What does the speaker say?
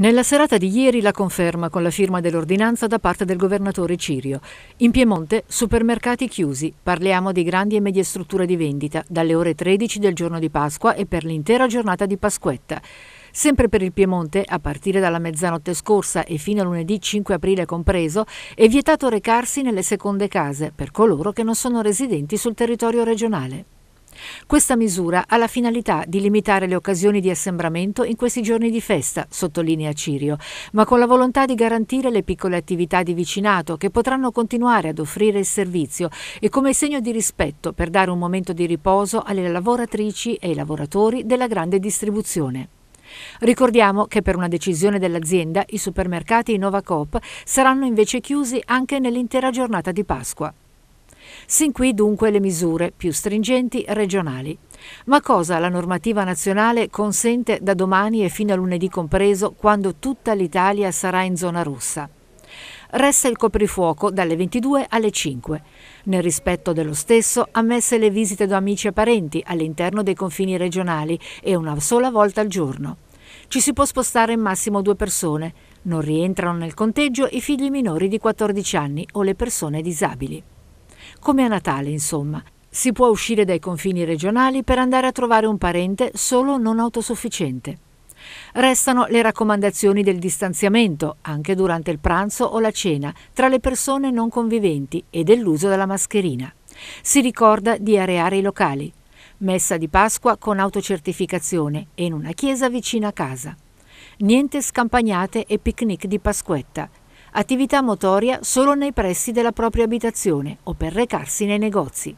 Nella serata di ieri la conferma con la firma dell'ordinanza da parte del governatore Cirio. In Piemonte supermercati chiusi, parliamo di grandi e medie strutture di vendita, dalle ore 13 del giorno di Pasqua e per l'intera giornata di Pasquetta. Sempre per il Piemonte, a partire dalla mezzanotte scorsa e fino a lunedì 5 aprile compreso, è vietato recarsi nelle seconde case per coloro che non sono residenti sul territorio regionale. Questa misura ha la finalità di limitare le occasioni di assembramento in questi giorni di festa, sottolinea Cirio, ma con la volontà di garantire le piccole attività di vicinato che potranno continuare ad offrire il servizio e come segno di rispetto per dare un momento di riposo alle lavoratrici e ai lavoratori della grande distribuzione. Ricordiamo che per una decisione dell'azienda i supermercati Novacoop saranno invece chiusi anche nell'intera giornata di Pasqua. Sin qui dunque le misure più stringenti regionali. Ma cosa la normativa nazionale consente da domani e fino a lunedì compreso, quando tutta l'Italia sarà in zona rossa? resta il coprifuoco dalle 22 alle 5. Nel rispetto dello stesso, ammesse le visite da amici e parenti all'interno dei confini regionali e una sola volta al giorno. Ci si può spostare in massimo due persone. Non rientrano nel conteggio i figli minori di 14 anni o le persone disabili come a Natale insomma. Si può uscire dai confini regionali per andare a trovare un parente solo non autosufficiente. Restano le raccomandazioni del distanziamento, anche durante il pranzo o la cena, tra le persone non conviventi e dell'uso della mascherina. Si ricorda di areare i locali. Messa di Pasqua con autocertificazione e in una chiesa vicina a casa. Niente scampagnate e picnic di Pasquetta attività motoria solo nei pressi della propria abitazione o per recarsi nei negozi.